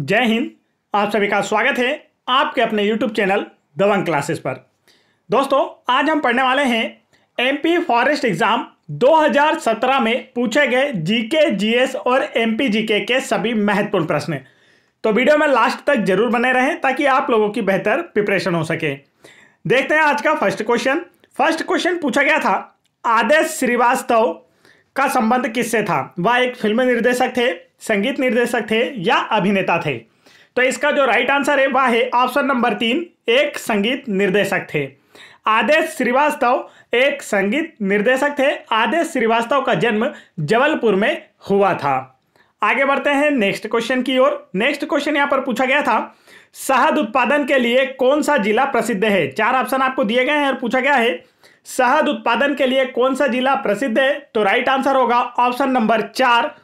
जय हिंद आप सभी का स्वागत है आपके अपने YouTube चैनल दबंग क्लासेस पर दोस्तों आज हम पढ़ने वाले हैं एमपी फॉरेस्ट एग्जाम 2017 में पूछे गए जीके जीएस और एमपी जीके के सभी महत्वपूर्ण प्रश्न तो वीडियो में लास्ट तक जरूर बने रहें ताकि आप लोगों की बेहतर प्रिपरेशन हो सके देखते हैं आज का फर्स्ट क्वेश्चन फर्स्ट क्वेश्चन पूछा गया था आदेश श्रीवास्तव का संबंध किससे था वह एक फिल्म निर्देशक थे संगीत निर्देशक थे या अभिनेता थे तो इसका जो राइट आंसर है वह है ऑप्शन नंबर तीन एक संगीत निर्देशक थे आदेश श्रीवास्तव एक संगीत निर्देशक थे आदेश श्रीवास्तव का जन्म जबलपुर में हुआ था आगे बढ़ते हैं नेक्स्ट क्वेश्चन की ओर नेक्स्ट क्वेश्चन यहां पर पूछा गया था शहद उत्पादन के लिए कौन सा जिला प्रसिद्ध है चार ऑप्शन आपको दिए गए हैं और पूछा गया है शहद उत्पादन के लिए कौन सा जिला प्रसिद्ध है तो राइट आंसर होगा ऑप्शन नंबर चार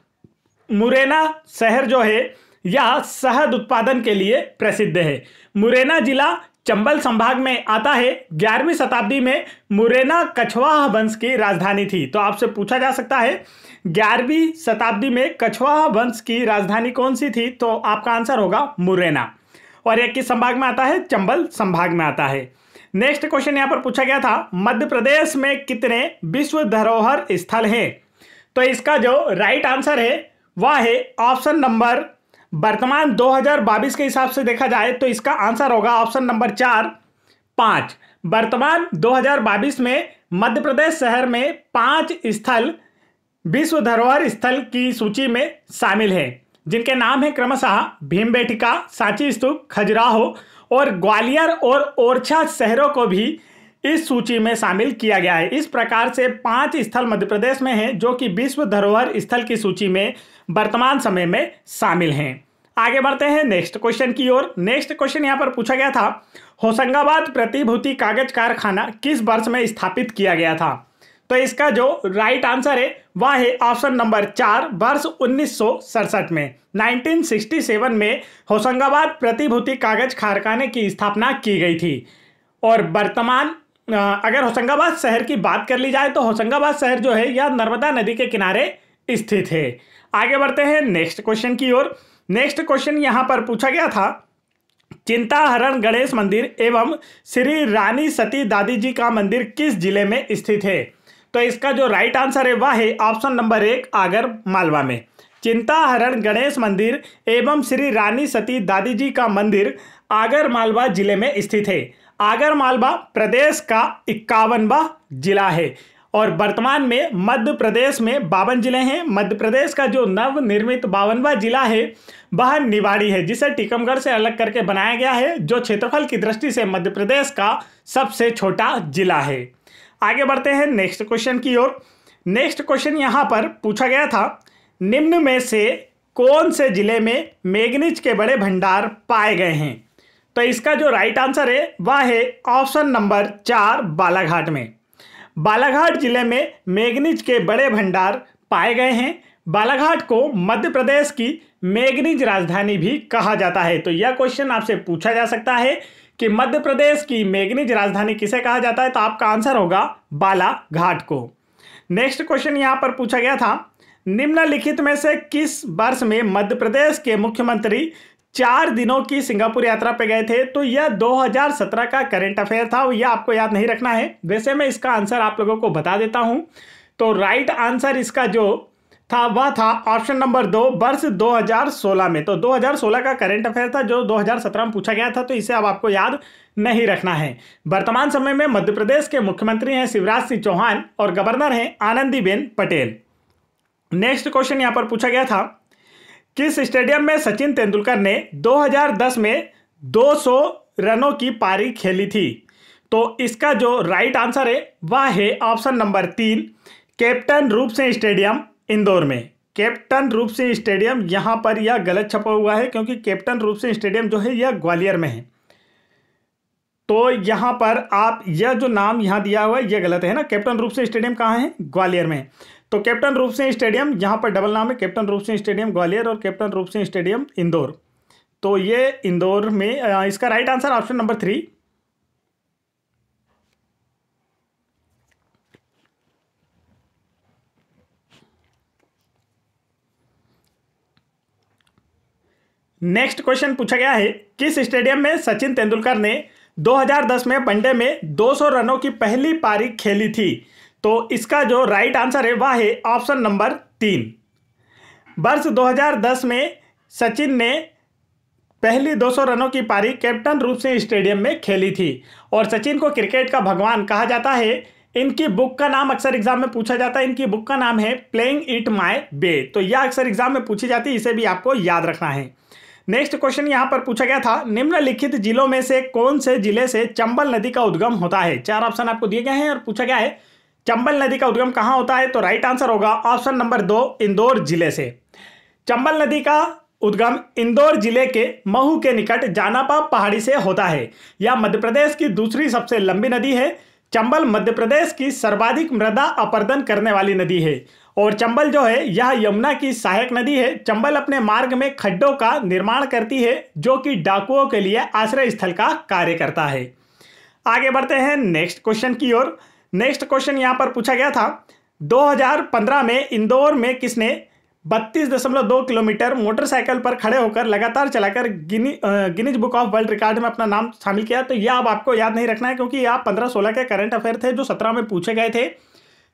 मुरैना शहर जो है यह शहद उत्पादन के लिए प्रसिद्ध है मुरैना जिला चंबल संभाग में आता है ग्यारहवीं शताब्दी में मुरैना कछवाहा वंश की राजधानी थी तो आपसे पूछा जा सकता है ग्यारहवीं शताब्दी में कछवाहा वंश की राजधानी कौन सी थी तो आपका आंसर होगा मुरैना और यह किस संभाग में आता है चंबल संभाग में आता है नेक्स्ट क्वेश्चन यहाँ पर पूछा गया था मध्य प्रदेश में कितने विश्व धरोहर स्थल हैं तो इसका जो राइट आंसर है वह है ऑप्शन नंबर वर्तमान 2022 के हिसाब से देखा जाए तो इसका आंसर होगा ऑप्शन नंबर चार पाँच वर्तमान 2022 में मध्य प्रदेश शहर में पांच स्थल विश्व धरोहर स्थल की सूची में शामिल हैं जिनके नाम हैं क्रमशः भीमबेटिका सांची स्तूप खजुराहो और ग्वालियर और ओरछा शहरों को भी इस सूची में शामिल किया गया है इस प्रकार से पांच स्थल मध्य प्रदेश में हैं जो कि विश्व धरोहर स्थल की सूची में वर्तमान समय में शामिल हैं आगे बढ़ते हैं नेक्स्ट क्वेश्चन की ओर नेक्स्ट क्वेश्चन यहाँ पर पूछा गया था होशंगाबाद प्रतिभूति कागज कारखाना किस वर्ष में स्थापित किया गया था तो इसका जो राइट आंसर है वह है ऑप्शन नंबर चार वर्ष उन्नीस में 1967 में होशंगाबाद प्रतिभूति कागज कारखाने की स्थापना की गई थी और वर्तमान अगर होशंगाबाद शहर की बात कर ली जाए तो होशंगाबाद शहर जो है यह नर्मदा नदी के किनारे स्थित है आगे बढ़ते हैं नेक्स्ट क्वेश्चन की ओर नेक्स्ट क्वेश्चन यहाँ पर पूछा गया था चिंताहरण गणेश मंदिर एवं श्री रानी सती दादी जी का मंदिर किस जिले में स्थित है तो इसका जो राइट आंसर है वह है ऑप्शन नंबर एक आगर मालवा में चिंताहरण गणेश मंदिर एवं श्री रानी सती दादी जी का मंदिर आगर मालवा जिले में स्थित है आगर मालवा प्रदेश का इक्यावनवा जिला है और वर्तमान में मध्य प्रदेश में बावन जिले हैं मध्य प्रदेश का जो नव निर्मित बावनवा जिला है वह निवाड़ी है जिसे टीकमगढ़ से अलग करके बनाया गया है जो क्षेत्रफल की दृष्टि से मध्य प्रदेश का सबसे छोटा जिला है आगे बढ़ते हैं नेक्स्ट क्वेश्चन की ओर नेक्स्ट क्वेश्चन यहाँ पर पूछा गया था निम्न में से कौन से जिले में मैग्नीज के बड़े भंडार पाए गए हैं तो इसका जो राइट आंसर है वह है ऑप्शन नंबर चार बालाघाट में बालाघाट जिले में मैग्नीज के बड़े भंडार पाए गए हैं बालाघाट को मध्य प्रदेश की मैग्नीज राजधानी भी कहा जाता है तो यह क्वेश्चन आपसे पूछा जा सकता है कि मध्य प्रदेश की मैग्नीज राजधानी किसे कहा जाता है तो आपका आंसर होगा बालाघाट को नेक्स्ट क्वेश्चन यहाँ पर पूछा गया था निम्नलिखित में से किस वर्ष में मध्य प्रदेश के मुख्यमंत्री चार दिनों की सिंगापुर यात्रा पे गए थे तो यह 2017 का करंट अफेयर था यह आपको याद नहीं रखना है वैसे मैं इसका आंसर आप लोगों को बता देता हूं तो राइट आंसर इसका जो था वह था ऑप्शन नंबर दो वर्ष 2016 में तो 2016 का करंट अफेयर था जो 2017 में पूछा गया था तो इसे अब आपको याद नहीं रखना है वर्तमान समय में मध्य प्रदेश के मुख्यमंत्री हैं शिवराज सिंह चौहान और गवर्नर हैं आनंदीबेन पटेल नेक्स्ट क्वेश्चन यहाँ पर पूछा गया था किस स्टेडियम में सचिन तेंदुलकर ने 2010 में 200 रनों की पारी खेली थी तो इसका जो राइट आंसर है वह है ऑप्शन नंबर तीन कैप्टन रूप से स्टेडियम इंदौर में कैप्टन रूप से स्टेडियम यहां पर यह गलत छपा हुआ है क्योंकि कैप्टन रूप से स्टेडियम जो है यह ग्वालियर में है तो यहां पर आप यह जो नाम यहां दिया हुआ है यह गलत है ना कैप्टन रूप से स्टेडियम कहाँ है ग्वालियर में तो कैप्टन रूप सिंह स्टेडियम यहाँ पर डबल नाम है कैप्टन रूप सिंह स्टेडियम ग्वालियर और कैप्टन रूप सिंह स्टेडियम इंदौर तो ये इंदौर में इसका right answer option number three next question पूछा गया है किस स्टेडियम में सचिन तेंदुलकर ने 2010 में वनडे में 200 रनों की पहली पारी खेली थी तो इसका जो राइट आंसर है वह है ऑप्शन नंबर तीन वर्ष 2010 में सचिन ने पहली 200 रनों की पारी कैप्टन रूप से स्टेडियम में खेली थी और सचिन को क्रिकेट का भगवान कहा जाता है इनकी बुक का नाम अक्सर एग्जाम में पूछा जाता है इनकी बुक का नाम है प्लेइंग इट माई बे तो यह अक्सर एग्जाम में पूछी जाती है इसे भी आपको याद रखना है नेक्स्ट क्वेश्चन यहाँ पर पूछा गया था निम्नलिखित जिलों में से कौन से जिले से चंबल नदी का उद्गम होता है चार ऑप्शन आपको दिए गए हैं और पूछा गया है चंबल नदी का उद्गम कहाँ होता है तो राइट आंसर होगा ऑप्शन नंबर दो इंदौर जिले से चंबल नदी का उद्गम इंदौर जिले के महू के निकट जानापा पहाड़ी से होता है यह मध्य प्रदेश की दूसरी सबसे लंबी नदी है चंबल मध्य प्रदेश की सर्वाधिक मृदा अपर्दन करने वाली नदी है और चंबल जो है यह यमुना की सहायक नदी है चंबल अपने मार्ग में खड्डों का निर्माण करती है जो कि डाकुओं के लिए आश्रय स्थल का कार्य करता है आगे बढ़ते हैं नेक्स्ट क्वेश्चन की ओर नेक्स्ट क्वेश्चन यहाँ पर पूछा गया था 2015 में इंदौर में किसने 32.2 किलोमीटर मोटरसाइकिल पर खड़े होकर लगातार चलाकर गिनी Guinness book of world record में अपना नाम शामिल किया तो यह अब आपको याद नहीं रखना है क्योंकि ये आप पंद्रह सोलह के करंट अफेयर थे जो सत्रह में पूछे गए थे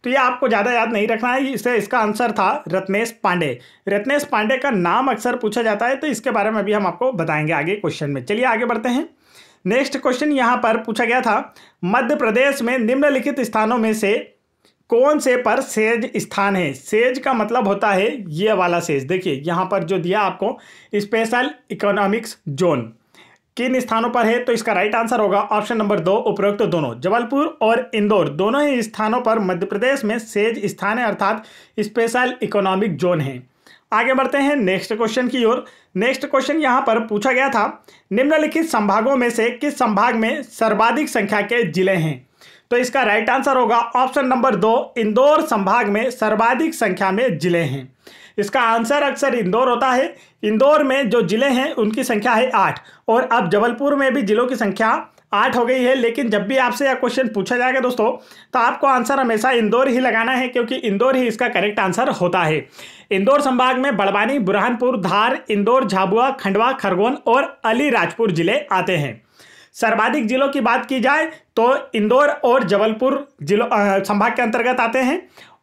तो ये आपको ज़्यादा याद नहीं रखना है इससे इसका आंसर था रत्नेश पांडे रत्नेश पांडे का नाम अक्सर पूछा जाता है तो इसके बारे में भी हम आपको बताएंगे आगे क्वेश्चन में चलिए आगे बढ़ते हैं नेक्स्ट क्वेश्चन यहाँ पर पूछा गया था मध्य प्रदेश में निम्नलिखित स्थानों में से कौन से पर सेज स्थान है सेज का मतलब होता है ये वाला सेज देखिए यहाँ पर जो दिया आपको स्पेशल इकोनॉमिक्स जोन किन स्थानों पर है तो इसका राइट आंसर होगा ऑप्शन नंबर दो उपरोक्त तो दोनों जबलपुर और इंदौर दोनों ही स्थानों पर मध्य प्रदेश में सेज स्थान है अर्थात स्पेशल इकोनॉमिक जोन है आगे बढ़ते हैं नेक्स्ट क्वेश्चन की ओर नेक्स्ट क्वेश्चन यहाँ पर पूछा गया था निम्नलिखित संभागों में से किस संभाग में सर्वाधिक संख्या के जिले हैं तो इसका राइट आंसर होगा ऑप्शन नंबर दो इंदौर संभाग में सर्वाधिक संख्या में जिले हैं इसका आंसर अक्सर इंदौर होता है इंदौर में जो जिले हैं उनकी संख्या है आठ और अब जबलपुर में भी जिलों की संख्या आठ हो गई है लेकिन जब भी आपसे यह क्वेश्चन पूछा जाएगा दोस्तों तो आपको आंसर हमेशा इंदौर ही लगाना है क्योंकि इंदौर ही इसका करेक्ट आंसर होता है इंदौर संभाग में बड़वानी बुरहानपुर धार इंदौर झाबुआ खंडवा खरगोन और अलीराजपुर जिले आते हैं सर्वाधिक जिलों की बात की जाए तो इंदौर और जबलपुर जिलों संभाग के अंतर्गत आते हैं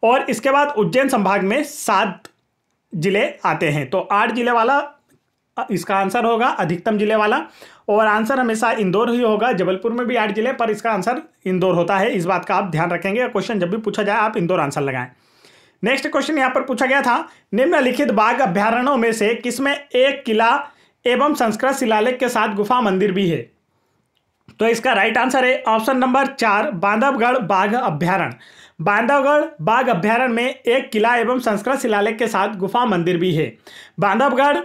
और इसके बाद उज्जैन संभाग में सात जिले आते हैं तो आठ जिले वाला इसका आंसर होगा अधिकतम जिले वाला और आंसर हमेशा इंदौर ही होगा जबलपुर में भी आठ जिले पर इसका आंसर इंदौर होता है इस बात का आप ध्यान रखेंगे क्वेश्चन जब भी पूछा जाए आप इंदौर आंसर लगाएं नेक्स्ट क्वेश्चन यहाँ पर पूछा गया था निम्नलिखित बाघ अभ्यारणों में से किसमें एक किला एवं संस्कृत शिलालेख के साथ गुफा मंदिर भी है तो इसका राइट आंसर है ऑप्शन नंबर चार बांधवगढ़ बाघ अभ्यारण बांधवगढ़ बाघ अभ्यारण में एक किला एवं संस्कृत शिलालेख के साथ गुफा मंदिर भी है बांधवगढ़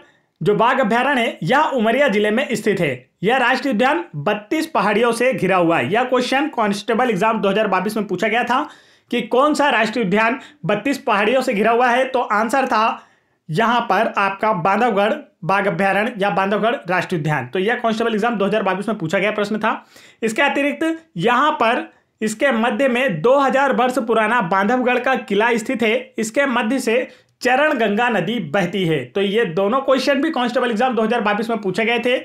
जो बाघ अभ्यारण है यह उमरिया जिले में स्थित है यह राष्ट्रीय उद्यान बत्तीस पहाड़ियों से घिरा हुआ है यह क्वेश्चन कांस्टेबल एग्जाम 2022 में पूछा गया था कि कौन सा राष्ट्रीय उद्यान बत्तीस पहाड़ियों से घिरा हुआ है तो आंसर था यहाँ पर आपका बांधवगढ़ बाघ अभ्यारण्य या बांधवगढ़ राष्ट्रीय उद्यान तो यह कॉन्स्टेबल एग्जाम दो में पूछा गया प्रश्न था इसके अतिरिक्त यहाँ पर इसके मध्य में 2000 वर्ष पुराना बांधवगढ़ का किला स्थित है इसके मध्य से चरण गंगा नदी बहती है तो ये दोनों क्वेश्चन भी कांस्टेबल एग्जाम 2022 में पूछे गए थे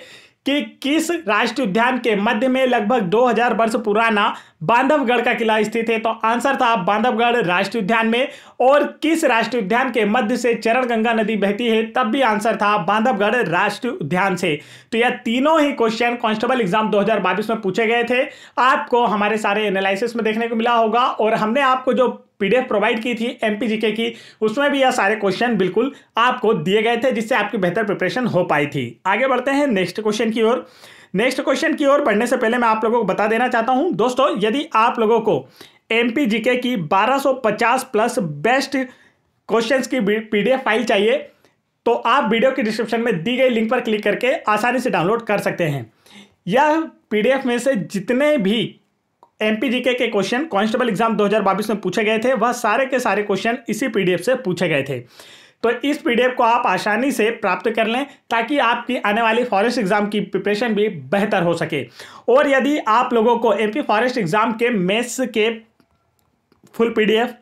कि किस राष्ट्रीय उद्यान के मध्य में लगभग 2000 वर्ष पुराना बांधवगढ़ का किला स्थित है तो आंसर था बांधवगढ़ राष्ट्रीय उद्यान में और किस राष्ट्रीय उद्यान के मध्य से चरण गंगा नदी बहती है तब भी आंसर था बांधवगढ़ राष्ट्रीय उद्यान से तो यह तीनों ही क्वेश्चन कांस्टेबल एग्जाम दो में पूछे गए थे आपको हमारे सारे एनालिसिस में देखने को मिला होगा और हमने आपको जो पीडीएफ प्रोवाइड की थी एमपीजीके की उसमें भी यह सारे क्वेश्चन बिल्कुल आपको दिए गए थे जिससे आपकी बेहतर प्रिपरेशन हो पाई थी आगे बढ़ते हैं नेक्स्ट क्वेश्चन की ओर नेक्स्ट क्वेश्चन की ओर बढ़ने से पहले मैं आप लोगों को बता देना चाहता हूं दोस्तों यदि आप लोगों को एमपीजीके की पचास प्लस बेस्ट क्वेश्चन की एफ फाइल चाहिए तो आप वीडियो के डिस्क्रिप्शन में दी गई लिंक पर क्लिक करके आसानी से डाउनलोड कर सकते हैं यह पीडीएफ में से जितने भी एमपीजीके के क्वेश्चन कांस्टेबल एग्जाम 2022 में पूछे गए थे वह सारे के सारे क्वेश्चन इसी पीडीएफ से पूछे गए थे तो इस पीडीएफ को आप आसानी से प्राप्त कर लें ताकि आपकी आने वाली फॉरेस्ट एग्जाम की प्रिपरेशन भी बेहतर हो सके और यदि आप लोगों को एमपी फॉरेस्ट एग्जाम के मैथ्स के फुल पीडीएफ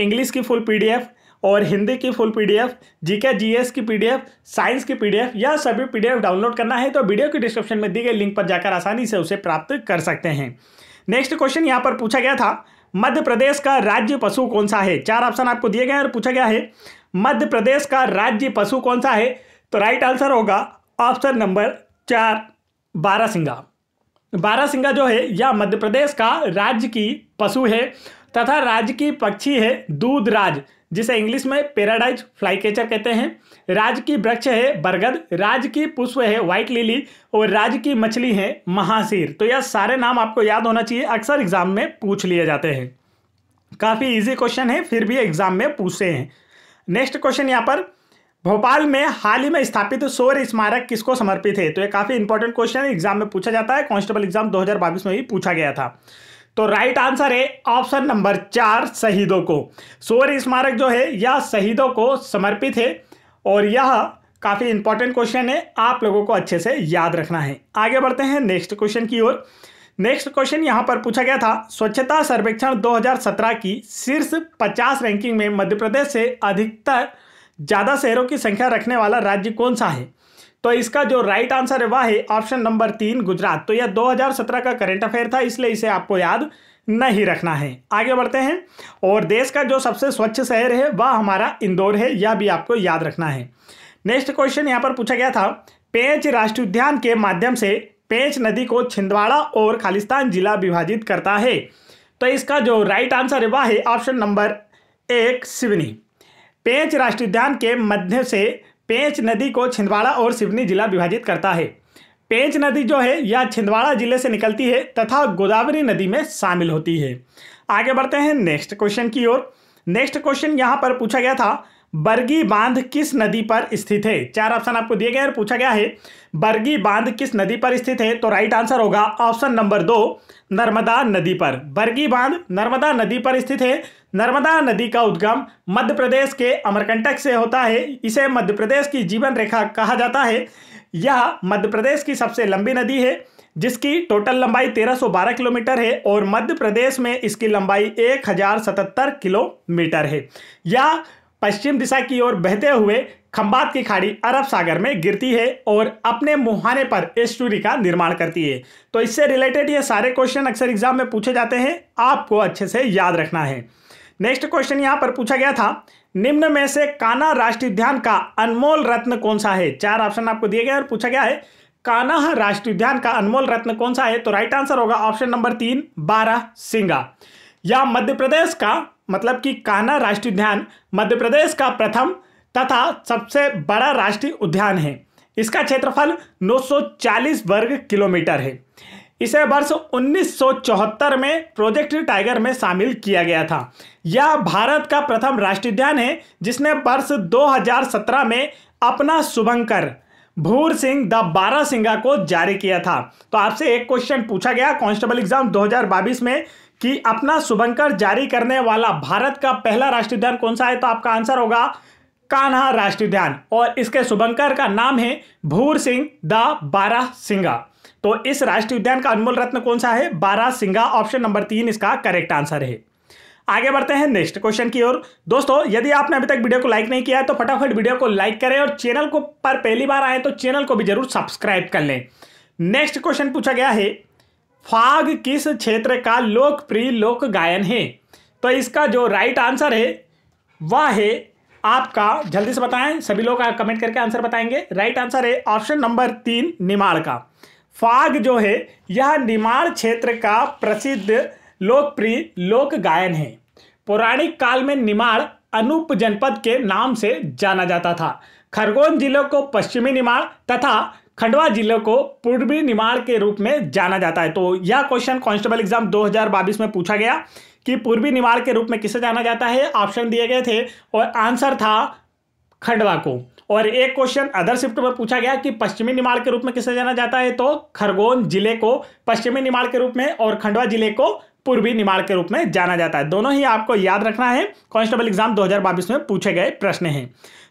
इंग्लिश की फुल पीडीएफ और हिंदी की फुल पीडीएफ जीके जीएस की पीडीएफ साइंस की पीडीएफ या सभी पीडीएफ डाउनलोड करना है तो वीडियो की डिस्क्रिप्शन में दी गई लिंक पर जाकर आसानी से उसे प्राप्त कर सकते हैं नेक्स्ट क्वेश्चन यहाँ पर पूछा गया था मध्य प्रदेश का राज्य पशु कौन सा है चार ऑप्शन आपको दिए गए हैं और पूछा गया है मध्य प्रदेश का राज्य पशु कौन सा है तो राइट आंसर होगा ऑप्शन नंबर चार बारासिंगा बारासिंगा जो है यह मध्य प्रदेश का राज्य की पशु है तथा राज्य की पक्षी है दूधराज जिसे इंग्लिश में फ्लाई फ्लाईकेचर कहते हैं राज्य की वृक्ष है बरगद राज्य की पुष्प है व्हाइट लिली और राज्य की मछली है महाशीर तो यह सारे नाम आपको याद होना चाहिए अक्सर एग्जाम में पूछ लिए जाते हैं काफ़ी इजी क्वेश्चन है फिर भी एग्जाम में पूछे हैं नेक्स्ट क्वेश्चन यहाँ पर भोपाल में हाल ही में स्थापित सौर स्मारक किसको समर्पित है तो ये काफ़ी इंपॉर्टेंट क्वेश्चन एग्जाम में पूछा जाता है कॉन्स्टेबल एग्जाम दो में ही पूछा गया था तो राइट आंसर है ऑप्शन नंबर चार शहीदों को सौर स्मारक जो है यह शहीदों को समर्पित है और यह काफ़ी इंपॉर्टेंट क्वेश्चन है आप लोगों को अच्छे से याद रखना है आगे बढ़ते हैं नेक्स्ट क्वेश्चन की ओर नेक्स्ट क्वेश्चन यहाँ पर पूछा गया था स्वच्छता सर्वेक्षण 2017 की शीर्ष 50 रैंकिंग में मध्य प्रदेश से अधिकतर ज़्यादा शहरों की संख्या रखने वाला राज्य कौन सा है तो इसका जो राइट आंसर है वह है ऑप्शन नंबर तीन गुजरात तो यह 2017 का करंट अफेयर था इसलिए इसे आपको याद नहीं रखना है आगे बढ़ते हैं और देश का जो सबसे स्वच्छ शहर है वह हमारा इंदौर है यह भी आपको याद रखना है नेक्स्ट क्वेश्चन यहाँ पर पूछा गया था पेंच राष्ट्रीय उद्यान के माध्यम से पेंच नदी को छिंदवाड़ा और खालिस्तान जिला विभाजित करता है तो इसका जो राइट आंसर है वह है ऑप्शन नंबर एक सिवनी पेंच राष्ट्रीय उद्यान के मध्य से पेंच नदी को छिंदवाड़ा और सिवनी जिला विभाजित करता है पेंच नदी जो है यह छिंदवाड़ा जिले से निकलती है तथा गोदावरी नदी में शामिल होती है आगे बढ़ते हैं नेक्स्ट क्वेश्चन की ओर नेक्स्ट क्वेश्चन यहाँ पर पूछा गया था बरगी बांध किस नदी पर स्थित है चार ऑप्शन आपको दिए गए और पूछा गया है बरगी बांध किस नदी पर स्थित है तो राइट आंसर होगा ऑप्शन नंबर दो नर्मदा नदी पर बरगी बांध नर्मदा नदी पर स्थित है नर्मदा नदी का उद्गम मध्य प्रदेश के अमरकंटक से होता है इसे मध्य प्रदेश की जीवन रेखा कहा जाता है यह मध्य प्रदेश की सबसे लंबी नदी है जिसकी टोटल लंबाई 1312 किलोमीटर है और मध्य प्रदेश में इसकी लंबाई 1077 किलोमीटर है यह पश्चिम दिशा की ओर बहते हुए खंबात की खाड़ी अरब सागर में गिरती है और अपने मुहाने पर एस्टूरी का निर्माण करती है तो इससे रिलेटेड ये सारे क्वेश्चन अक्सर एग्जाम में पूछे जाते हैं आपको अच्छे से याद रखना है नेक्स्ट क्वेश्चन यहाँ पर पूछा गया था निम्न में से काना राष्ट्रीय उद्यान का अनमोल रत्न कौन सा है चार ऑप्शन आपको दिए गए और पूछा गया है काना राष्ट्रीय उद्यान का अनमोल रत्न कौन सा है तो राइट आंसर होगा ऑप्शन नंबर तीन बारह सिंगा या मध्य प्रदेश का मतलब कि कान्हा राष्ट्रीय उद्यान मध्य प्रदेश का प्रथम तथा सबसे बड़ा राष्ट्रीय उद्यान है इसका क्षेत्रफल 940 वर्ग किलोमीटर है इसे वर्ष 1974 में प्रोजेक्ट टाइगर में शामिल किया गया था यह भारत का प्रथम राष्ट्रीय उद्यान है जिसने वर्ष 2017 में अपना शुभंकर भूर सिंह द बारह सिंगा को जारी किया था तो आपसे एक क्वेश्चन पूछा गया कांस्टेबल एग्जाम 2022 में कि अपना शुभंकर जारी करने वाला भारत का पहला राष्ट्रीय उद्यान कौन सा है तो आपका आंसर होगा कान्हा राष्ट्रीय उद्यान और इसके शुभंकर का नाम है भूर सिंह द बारह सिंगा तो इस राष्ट्रीय उद्यान का अनमोल रत्न कौन सा है बारह सिंगा ऑप्शन नंबर तीन इसका करेक्ट आंसर है आगे बढ़ते हैं नेक्स्ट क्वेश्चन की ओर दोस्तों यदि आपने अभी तक वीडियो को लाइक नहीं किया है तो फटाफट वीडियो को लाइक करें और चैनल को पर पहली बार आए तो चैनल को भी जरूर सब्सक्राइब कर लें नेक्स्ट क्वेश्चन पूछा गया है फाग किस क्षेत्र का लोकप्रिय लोक गायन है तो इसका जो राइट आंसर है वह है आपका जल्दी से बताएं सभी लोग कमेंट करके आंसर बताएंगे राइट आंसर है ऑप्शन नंबर तीन निमाड़ का फाग जो है यह निमाड़ क्षेत्र का प्रसिद्ध लोकप्रिय लोक गायन है पौराणिक काल में निमाड़ अनूप जनपद के नाम से जाना जाता था खरगोन जिले को पश्चिमी निमाड़ तथा खंडवा जिले को पूर्वी निमाड़ के रूप में जाना जाता है तो यह क्वेश्चन कांस्टेबल एग्जाम 2022 में पूछा गया कि पूर्वी निमाड़ के रूप में किसे जाना जाता है ऑप्शन दिए गए थे और आंसर था खंडवा को और एक क्वेश्चन अदर शिफ्ट में पूछा गया कि पश्चिमी निमाड़ के रूप में किसे जाना जाता है तो खरगोन जिले को पश्चिमी निमाड़ के रूप में और खंडवा जिले को पूर्वी निमाड़ के रूप में जाना जाता है दोनों ही आपको याद रखना है कॉन्स्टेबल एग्जाम दो में पूछे गए प्रश्न हैं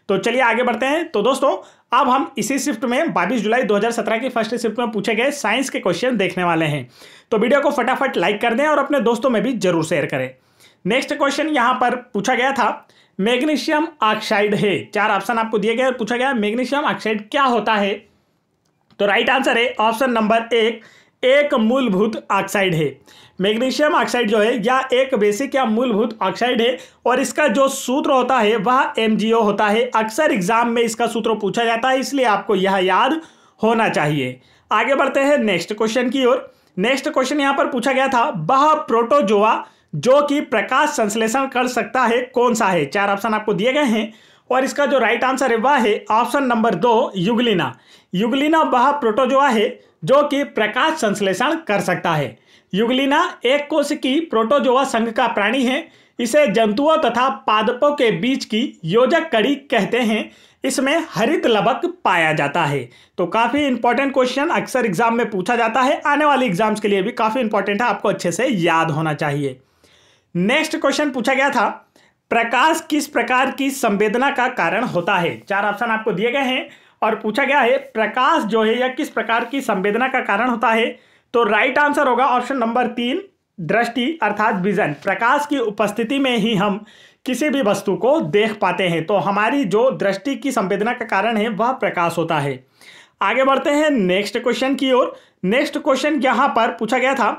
तो चलिए आगे बढ़ते हैं तो दोस्तों अब हम इसी शिफ्ट में 22 जुलाई 2017 की फर्स्ट शिफ्ट में पूछे गए साइंस के क्वेश्चन देखने वाले हैं तो वीडियो को फटाफट लाइक कर दें और अपने दोस्तों में भी जरूर शेयर करें नेक्स्ट क्वेश्चन यहां पर पूछा गया था मैग्नीशियम ऑक्साइड है चार ऑप्शन आपको दिए गए और पूछा गया मैग्नीशियम ऑक्साइड क्या होता है तो राइट आंसर है ऑप्शन नंबर एक एक मूलभूत ऑक्साइड है मैग्नीशियम ऑक्साइड जो है या एक बेसिक या मूलभूत ऑक्साइड है और इसका जो सूत्र होता है वह एमजीओ होता है अक्सर एग्जाम में इसका सूत्र पूछा जाता है इसलिए आपको यह याद होना चाहिए आगे बढ़ते हैं नेक्स्ट क्वेश्चन की ओर नेक्स्ट क्वेश्चन यहां पर पूछा गया था वह प्रोटोजोआ जो कि प्रकाश संश्लेषण कर सकता है कौन सा है चार ऑप्शन आपको दिए गए हैं और इसका जो राइट आंसर है वह है ऑप्शन नंबर दो युगलिना युगलिना वह प्रोटोजोआ है जो कि प्रकाश संश्लेषण कर सकता है युगलिना एक कोश की प्रोटोजोआ संघ का प्राणी है इसे जंतुओं तथा पादपों के बीच की योजक कड़ी कहते हैं इसमें हरित लबक पाया जाता है तो काफ़ी इंपॉर्टेंट क्वेश्चन अक्सर एग्जाम में पूछा जाता है आने वाले एग्जाम्स के लिए भी काफ़ी इंपॉर्टेंट है आपको अच्छे से याद होना चाहिए नेक्स्ट क्वेश्चन पूछा गया था प्रकाश किस प्रकार की संवेदना का कारण होता है चार ऑप्शन आपको दिए गए हैं और पूछा गया है प्रकाश जो है यह किस प्रकार की संवेदना का कारण होता है तो राइट आंसर होगा ऑप्शन नंबर तीन दृष्टि अर्थात विजन प्रकाश की उपस्थिति में ही हम किसी भी वस्तु को देख पाते हैं तो हमारी जो दृष्टि की संवेदना का कारण है वह प्रकाश होता है आगे बढ़ते हैं नेक्स्ट क्वेश्चन की ओर नेक्स्ट क्वेश्चन यहाँ पर पूछा गया था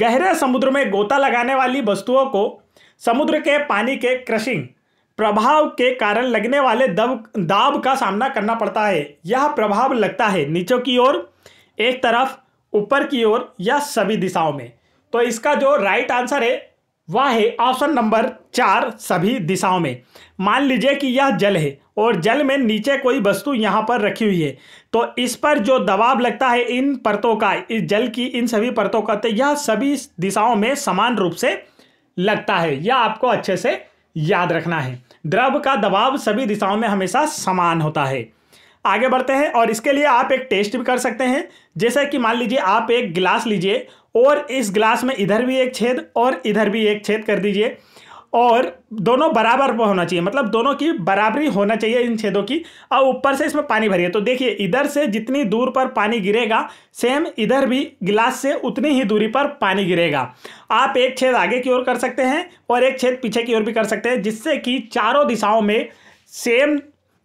गहरे समुद्र में गोता लगाने वाली वस्तुओं को समुद्र के पानी के क्रशिंग प्रभाव के कारण लगने वाले दब दाब का सामना करना पड़ता है यह प्रभाव लगता है नीचे की ओर एक तरफ ऊपर की ओर या सभी दिशाओं में तो इसका जो राइट आंसर है वह है ऑप्शन नंबर चार सभी दिशाओं में मान लीजिए कि यह जल है और जल में नीचे कोई वस्तु यहाँ पर रखी हुई है तो इस पर जो दबाव लगता है इन परतों का इस जल की इन सभी परतों का तो यह सभी दिशाओं में समान रूप से लगता है यह आपको अच्छे से याद रखना है द्रव का दबाव सभी दिशाओं में हमेशा समान होता है आगे बढ़ते हैं और इसके लिए आप एक टेस्ट भी कर सकते हैं जैसे कि मान लीजिए आप एक गिलास लीजिए और इस ग्लास में इधर भी एक छेद और इधर भी एक छेद कर दीजिए और दोनों बराबर पर होना चाहिए मतलब दोनों की बराबरी होना चाहिए इन छेदों की और ऊपर से इसमें पानी भरिए तो देखिए इधर से जितनी दूर पर पानी गिरेगा सेम इधर भी गिलास से उतनी ही दूरी पर पानी गिरेगा आप एक छेद आगे की ओर कर सकते हैं और एक छेद पीछे की ओर भी कर सकते हैं जिससे कि चारों दिशाओं में सेम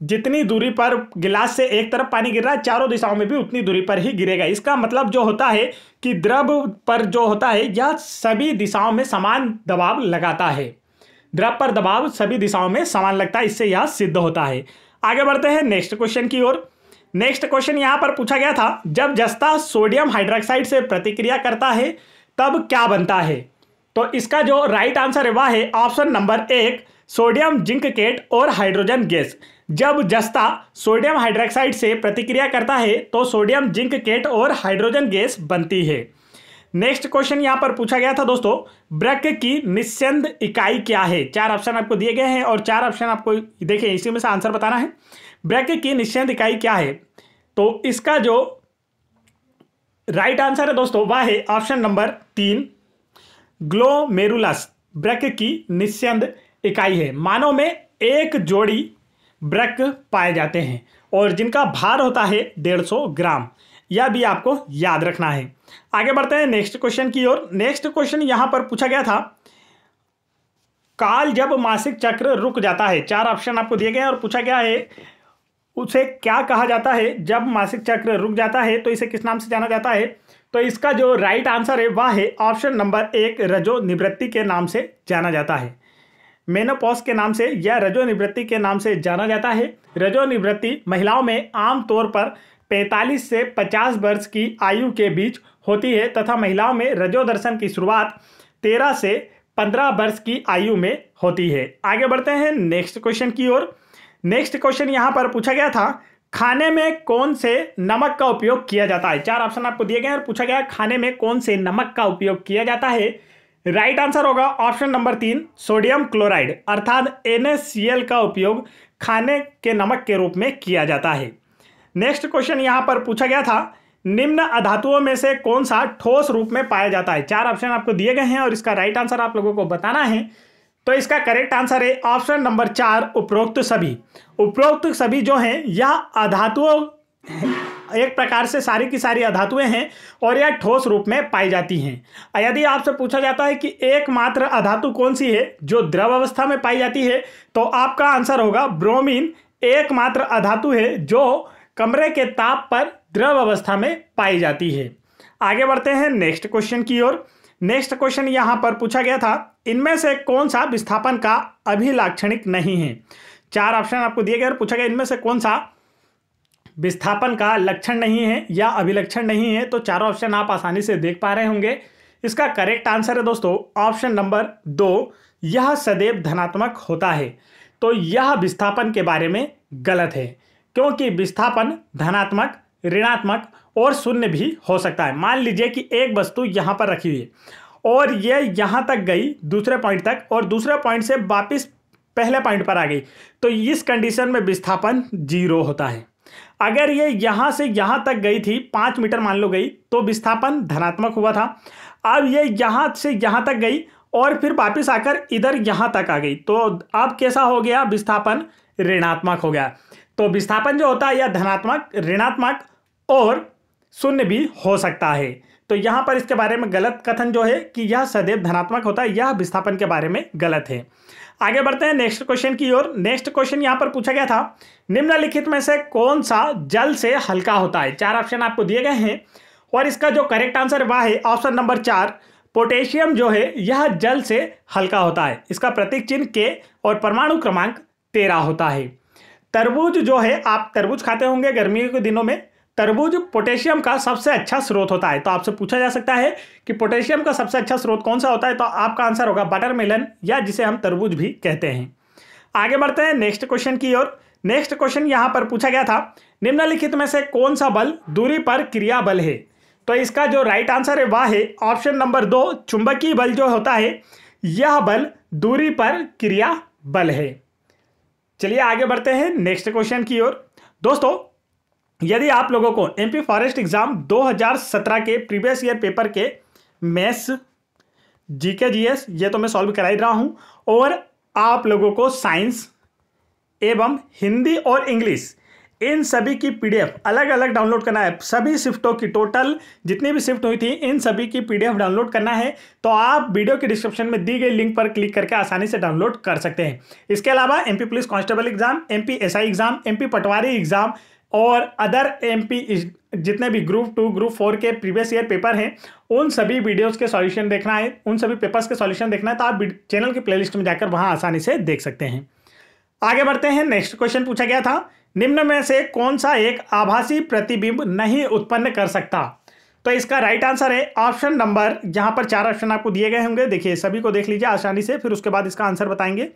जितनी दूरी पर गिलास से एक तरफ पानी गिर रहा है चारों दिशाओं में भी उतनी दूरी पर ही गिरेगा इसका मतलब जो होता है कि द्रव पर जो होता है यह सभी दिशाओं में समान दबाव लगाता है द्रव पर दबाव सभी दिशाओं में समान लगता है इससे यह सिद्ध होता है आगे बढ़ते हैं नेक्स्ट क्वेश्चन की ओर नेक्स्ट क्वेश्चन यहाँ पर पूछा गया था जब जस्ता सोडियम हाइड्रोक्साइड से प्रतिक्रिया करता है तब क्या बनता है तो इसका जो राइट आंसर है वह है ऑप्शन नंबर एक सोडियम जिंक केट और हाइड्रोजन गैस जब जस्ता सोडियम हाइड्रोक्साइड से प्रतिक्रिया करता है तो सोडियम जिंक केट और हाइड्रोजन गैस बनती है नेक्स्ट क्वेश्चन यहां पर पूछा गया था दोस्तों ब्रक की निस्संद इकाई क्या है चार ऑप्शन आपको दिए गए हैं और चार ऑप्शन आपको देखें इसी में से आंसर बताना है ब्रक की निस्संद इकाई क्या है तो इसका जो राइट right आंसर है दोस्तों वह है ऑप्शन नंबर तीन ग्लोमेरुलस ब्रक की निस्संद इकाई है मानव में एक जोड़ी ब्रक पाए जाते हैं और जिनका भार होता है डेढ़ सौ ग्राम यह भी आपको याद रखना है आगे बढ़ते हैं नेक्स्ट क्वेश्चन की ओर नेक्स्ट क्वेश्चन यहाँ पर पूछा गया था काल जब मासिक चक्र रुक जाता है चार ऑप्शन आपको दिए गए हैं और पूछा गया है उसे क्या कहा जाता है जब मासिक चक्र रुक जाता है तो इसे किस नाम से जाना जाता है तो इसका जो राइट आंसर है वह है ऑप्शन नंबर एक रजो निवृत्ति के नाम से जाना जाता है मेनोपॉज के नाम से या रजोनिवृत्ति के नाम से जाना जाता है रजोनिवृत्ति महिलाओं में आमतौर पर 45 से 50 वर्ष की आयु के बीच होती है तथा महिलाओं में रजोदर्शन की शुरुआत 13 से 15 वर्ष की आयु में होती है आगे बढ़ते हैं नेक्स्ट क्वेश्चन की ओर नेक्स्ट क्वेश्चन यहाँ पर पूछा गया था खाने में कौन से नमक का उपयोग किया जाता है चार ऑप्शन आपको दिए गए हैं और पूछा गया खाने में कौन से नमक का उपयोग किया जाता है राइट आंसर होगा ऑप्शन नंबर तीन सोडियम क्लोराइड अर्थात एन का उपयोग खाने के नमक के रूप में किया जाता है नेक्स्ट क्वेश्चन यहाँ पर पूछा गया था निम्न अधातुओं में से कौन सा ठोस रूप में पाया जाता है चार ऑप्शन आपको दिए गए हैं और इसका राइट आंसर आप लोगों को बताना है तो इसका करेक्ट आंसर है ऑप्शन नंबर चार उपरोक्त सभी उपरोक्त सभी जो हैं यह अधातुओं एक प्रकार से सारी की सारी अधातुएं हैं और यह ठोस रूप में पाई जाती हैं यदि आपसे पूछा जाता है कि एकमात्र अधातु कौन सी है जो द्रव अवस्था में पाई जाती है तो आपका आंसर होगा ब्रोमीन एकमात्र अधातु है जो कमरे के ताप पर द्रव अवस्था में पाई जाती है आगे बढ़ते हैं नेक्स्ट क्वेश्चन की ओर नेक्स्ट क्वेश्चन यहाँ पर पूछा गया था इनमें से कौन सा विस्थापन का अभिलाक्षणिक नहीं है चार ऑप्शन आपको दिए गए और पूछा गया इनमें से कौन सा विस्थापन का लक्षण नहीं है या अभिलक्षण नहीं है तो चारों ऑप्शन आप आसानी से देख पा रहे होंगे इसका करेक्ट आंसर है दोस्तों ऑप्शन नंबर दो यह सदैव धनात्मक होता है तो यह विस्थापन के बारे में गलत है क्योंकि विस्थापन धनात्मक ऋणात्मक और शून्य भी हो सकता है मान लीजिए कि एक वस्तु यहाँ पर रखी हुई है और यह यहाँ तक गई दूसरे पॉइंट तक और दूसरे पॉइंट से वापस पहले पॉइंट पर आ गई तो इस कंडीशन में विस्थापन जीरो होता है अगर ये यहाँ से यहाँ तक गई थी पाँच मीटर मान लो गई तो विस्थापन धनात्मक हुआ था अब ये यहाँ से यहाँ तक गई और फिर वापस आकर इधर यहाँ तक आ गई तो अब कैसा हो गया विस्थापन ऋणात्मक हो गया तो विस्थापन जो होता है यह धनात्मक ऋणात्मक और शून्य भी हो सकता है तो यहाँ पर इसके बारे में गलत कथन जो है कि यह सदैव धनात्मक होता है यह विस्थापन के बारे में गलत है आगे बढ़ते हैं नेक्स्ट क्वेश्चन की ओर नेक्स्ट क्वेश्चन यहाँ पर पूछा गया था निम्नलिखित में से कौन सा जल से हल्का होता है चार ऑप्शन आपको दिए गए हैं और इसका जो करेक्ट आंसर वह है ऑप्शन नंबर चार पोटेशियम जो है यह जल से हल्का होता है इसका प्रतीक चिन्ह के और परमाणु क्रमांक तेरह होता है तरबूज जो है आप तरबूज खाते होंगे गर्मियों के दिनों में तरबूज पोटेशियम का सबसे अच्छा स्रोत होता है तो आपसे पूछा जा सकता है कि पोटेशियम का सबसे अच्छा स्रोत कौन सा होता है तो आपका आंसर होगा बटर या जिसे हम तरबूज भी कहते हैं आगे बढ़ते हैं नेक्स्ट क्वेश्चन की ओर नेक्स्ट क्वेश्चन यहाँ पर पूछा गया था निम्नलिखित में से कौन सा बल दूरी पर क्रिया बल है तो इसका जो राइट आंसर है वह है ऑप्शन नंबर दो चुंबकीय बल जो होता है यह बल दूरी पर क्रिया बल है चलिए आगे बढ़ते हैं नेक्स्ट क्वेश्चन की ओर दोस्तों यदि आप लोगों को एमपी फॉरेस्ट एग्जाम 2017 के प्रीवियस ईयर पेपर के मैथ्स जीके जीएस ये तो मैं सॉल्व करा ही रहा हूँ और आप लोगों को साइंस एवं हिंदी और इंग्लिश इन सभी की पीडीएफ अलग अलग डाउनलोड करना है सभी शिफ्टों की टोटल जितनी भी शिफ्ट हुई थी इन सभी की पीडीएफ डाउनलोड करना है तो आप वीडियो के डिस्क्रिप्शन में दी गई लिंक पर क्लिक करके आसानी से डाउनलोड कर सकते हैं इसके अलावा MP police constable exam MP SI exam MP patwari exam और अदर एमपी जितने भी ग्रुप टू ग्रुप फोर के प्रीवियस ईयर पेपर हैं उन सभी वीडियोस के सॉल्यूशन देखना है उन सभी पेपर्स के सॉल्यूशन देखना है तो आप चैनल की प्लेलिस्ट में जाकर वहां आसानी से देख सकते हैं आगे बढ़ते हैं नेक्स्ट क्वेश्चन पूछा गया था निम्न में से कौन सा एक आभासी प्रतिबिंब नहीं उत्पन्न कर सकता तो इसका राइट आंसर है ऑप्शन नंबर यहाँ पर चार ऑप्शन आपको दिए गए होंगे देखिए सभी को देख लीजिए आसानी से फिर उसके बाद इसका आंसर बताएंगे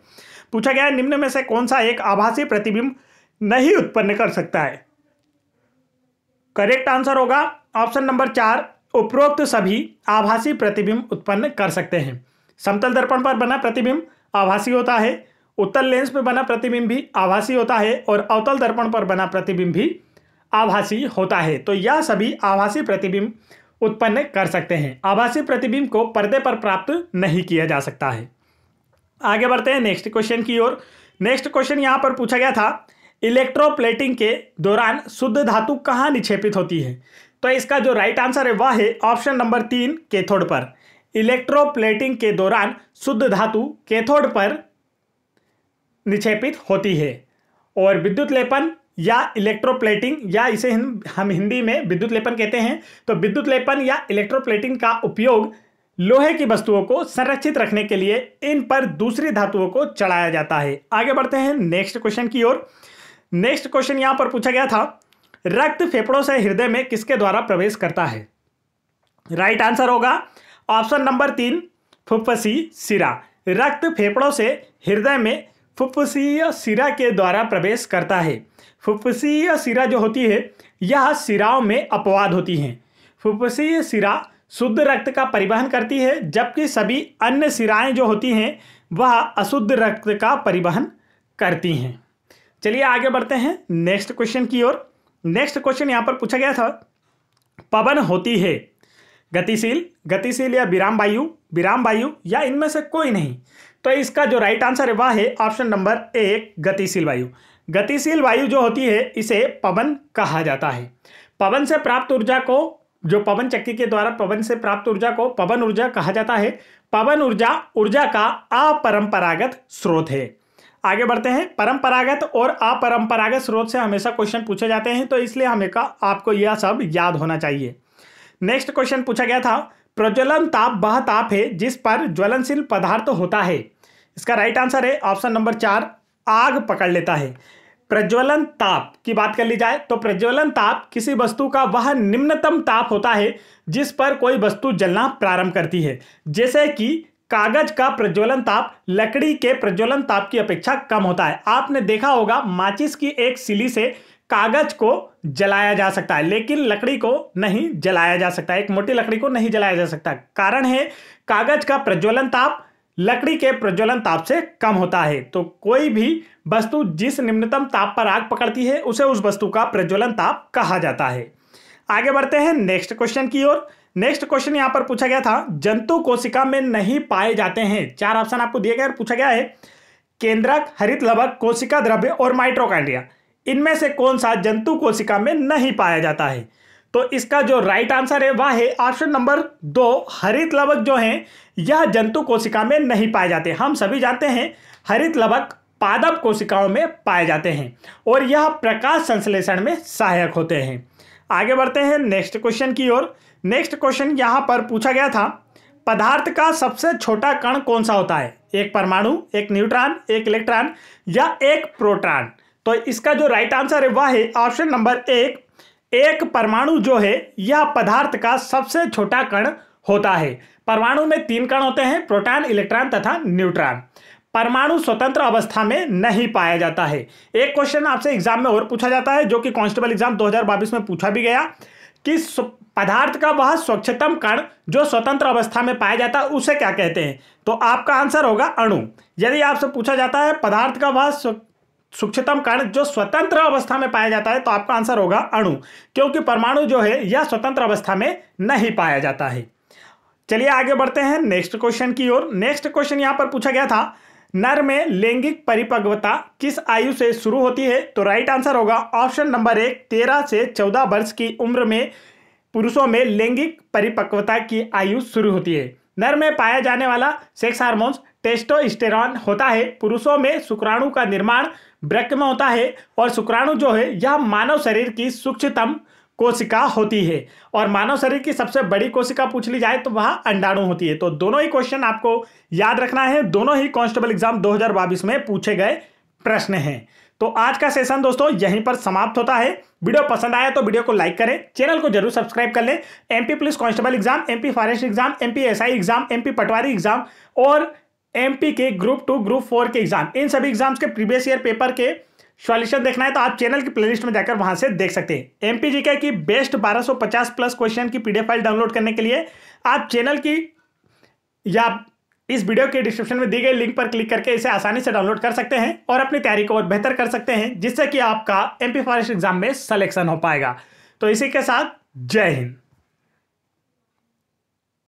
पूछा गया है निम्न में से कौन सा एक आभासी प्रतिबिंब नहीं उत्पन्न कर सकता है करेक्ट आंसर होगा ऑप्शन नंबर चार उपरोक्त सभी आभासी प्रतिबिंब उत्पन्न कर सकते हैं समतल दर्पण पर बना प्रतिबिंब आभासी होता है उत्तल लेंस पर बना प्रतिबिंब भी आभासी होता है और अवतल दर्पण पर बना प्रतिबिंब भी आभासी होता है तो यह सभी आभासी प्रतिबिंब उत्पन्न कर सकते हैं आभासी प्रतिबिंब को पर्दे पर प्राप्त नहीं किया जा सकता है आगे बढ़ते हैं नेक्स्ट क्वेश्चन की ओर नेक्स्ट क्वेश्चन यहाँ पर पूछा गया था इलेक्ट्रोप्लेटिंग के दौरान शुद्ध धातु कहाँ निक्षेपित होती है तो इसका जो राइट आंसर है वह है ऑप्शन नंबर तीन कैथोड पर इलेक्ट्रोप्लेटिंग के दौरान शुद्ध धातु कैथोड पर निक्षेपित होती है और विद्युत लेपन या इलेक्ट्रोप्लेटिंग या इसे हम हिंदी में विद्युत लेपन कहते हैं तो विद्युत लेपन या इलेक्ट्रोप्लेटिंग का उपयोग लोहे की वस्तुओं को संरक्षित रखने के लिए इन पर दूसरी धातुओं को चढ़ाया जाता है आगे बढ़ते हैं नेक्स्ट क्वेश्चन की ओर नेक्स्ट क्वेश्चन यहां पर पूछा गया था रक्त फेफड़ों से हृदय में किसके द्वारा प्रवेश करता है राइट right आंसर होगा ऑप्शन नंबर तीन फुफ्फसी सिरा रक्त फेफड़ों से हृदय में फुफ्फसीय सिरा के द्वारा प्रवेश करता है फुफ्फसीय सिरा जो होती है यह सिराओं में अपवाद होती हैं फुफ्फसीय सिरा शुद्ध रक्त का परिवहन करती है जबकि सभी अन्य सिराएं जो होती हैं वह अशुद्ध रक्त का परिवहन करती हैं चलिए आगे बढ़ते हैं नेक्स्ट क्वेश्चन की ओर नेक्स्ट क्वेश्चन यहाँ पर पूछा गया था पवन होती है गतिशील गतिशील या विराम वायु विराम वायु या इनमें से कोई नहीं तो इसका जो राइट आंसर है वह है ऑप्शन नंबर एक गतिशील वायु गतिशील वायु जो होती है इसे पवन कहा जाता है पवन से प्राप्त ऊर्जा को जो पवन चक्की के द्वारा पवन से प्राप्त ऊर्जा को पवन ऊर्जा कहा जाता है पवन ऊर्जा ऊर्जा का अपरंपरागत स्रोत है आगे बढ़ते हैं परंपरागत और अपरंपरागत स्रोत से हमेशा क्वेश्चन पूछे जाते हैं तो इसलिए हमें का आपको यह सब याद होना चाहिए नेक्स्ट क्वेश्चन पूछा गया था प्रज्वलन ताप वह ताप है जिस पर ज्वलनशील पदार्थ तो होता है इसका राइट आंसर है ऑप्शन नंबर चार आग पकड़ लेता है प्रज्वलन ताप की बात कर ली जाए तो प्रज्वलन ताप किसी वस्तु का वह निम्नतम ताप होता है जिस पर कोई वस्तु जलना प्रारंभ करती है जैसे कि कागज का प्रज्वलन ताप लकड़ी के प्रज्वलन ताप की अपेक्षा कम होता है आपने देखा होगा माचिस की एक सिली से कागज को जलाया जा सकता है लेकिन लकड़ी को नहीं जलाया जा सकता एक मोटी लकड़ी को नहीं जलाया जा सकता कारण है कागज का प्रज्वलन ताप लकड़ी के प्रज्वलन ताप से कम होता है तो कोई भी वस्तु जिस निम्नतम ताप पर आग पकड़ती है उसे उस वस्तु का प्रज्वलन ताप कहा जाता है आगे बढ़ते हैं नेक्स्ट क्वेश्चन की ओर नेक्स्ट क्वेश्चन यहां पर पूछा गया था जंतु कोशिका में नहीं पाए जाते हैं चार ऑप्शन आपको दिए गए और पूछा गया है केंद्रक हरित लवक कोशिका द्रव्य और माइट्रोकाइंडिया इनमें से कौन सा जंतु कोशिका में नहीं पाया जाता है तो इसका जो राइट आंसर है वह है ऑप्शन नंबर दो हरित लवक जो है यह जंतु कोशिका में नहीं पाए जाते हम सभी जानते हैं हरित लवक पादप कोशिकाओं में पाए जाते हैं और यह प्रकाश संश्लेषण में सहायक होते हैं आगे बढ़ते हैं नेक्स्ट क्वेश्चन की ओर नेक्स्ट क्वेश्चन यहाँ पर पूछा गया था पदार्थ का सबसे छोटा कण कौन सा होता है एक परमाणु एक न्यूट्रॉन एक इलेक्ट्रॉन या एक प्रोट्रॉन तो इसका जो राइट आंसर है वह है ऑप्शन नंबर एक एक परमाणु जो है यह पदार्थ का सबसे छोटा कण होता है परमाणु में तीन कण होते हैं प्रोटॉन इलेक्ट्रॉन तथा न्यूट्रॉन परमाणु स्वतंत्र अवस्था में नहीं पाया जाता है एक क्वेश्चन आपसे एग्जाम में और पूछा जाता है जो कि कॉन्स्टेबल एग्जाम दो में पूछा भी गया कि पदार्थ का वह स्वच्छतम कण जो स्वतंत्र अवस्था में पाया जाता है उसे क्या कहते हैं तो आपका आंसर होगा अणु यदि आपसे पूछा जाता है पदार्थ का वह सूक्ष्मतम कण जो स्वतंत्र अवस्था में पाया जाता है तो आपका आंसर होगा अणु क्योंकि परमाणु जो है यह स्वतंत्र अवस्था में नहीं पाया जाता है चलिए आगे बढ़ते हैं नेक्स्ट क्वेश्चन की ओर नेक्स्ट क्वेश्चन यहाँ पर पूछा गया था नर में लैंगिक परिपक्वता किस आयु से शुरू होती है तो राइट आंसर होगा ऑप्शन नंबर एक तेरह से चौदह वर्ष की उम्र में पुरुषों में लैंगिक परिपक्वता की आयु शुरू होती है नर में पाया जाने वाला सेक्स हार्मोन्स टेस्टोस्टेरॉन होता है पुरुषों में शुक्राणु का निर्माण ब्रक में होता है और शुक्राणु जो है यह मानव शरीर की सूक्ष्मतम कोशिका होती है और मानव शरीर की सबसे बड़ी कोशिका पूछ ली जाए तो वह अंडाणु होती है तो दोनों ही क्वेश्चन आपको याद रखना है दोनों ही कांस्टेबल एग्जाम दो में पूछे गए प्रश्न हैं तो आज का सेशन दोस्तों यहीं पर समाप्त होता है वीडियो पसंद आया तो वीडियो को लाइक करें चैनल को जरूर सब्सक्राइब कर लें MP police constable exam MP forest exam MP SI exam MP patwari exam और एमपी के ग्रुप टू ग्रुप फोर के एग्जाम इन सभी एग्जाम्स के प्रीवियस ईयर पेपर के सॉल्यूशन देखना है तो आप चैनल की प्लेलिस्ट में जाकर वहां से देख सकते हैं एम पी की बेस्ट 1250 प्लस क्वेश्चन की पीडीएफ फाइल डाउनलोड करने के लिए आप चैनल की या इस वीडियो के डिस्क्रिप्शन में दी गई लिंक पर क्लिक करके इसे आसानी से डाउनलोड कर सकते हैं और अपनी तैयारी को और बेहतर कर सकते हैं जिससे कि आपका एम फॉरेस्ट एग्जाम में सलेक्शन हो पाएगा तो इसी के साथ जय हिंद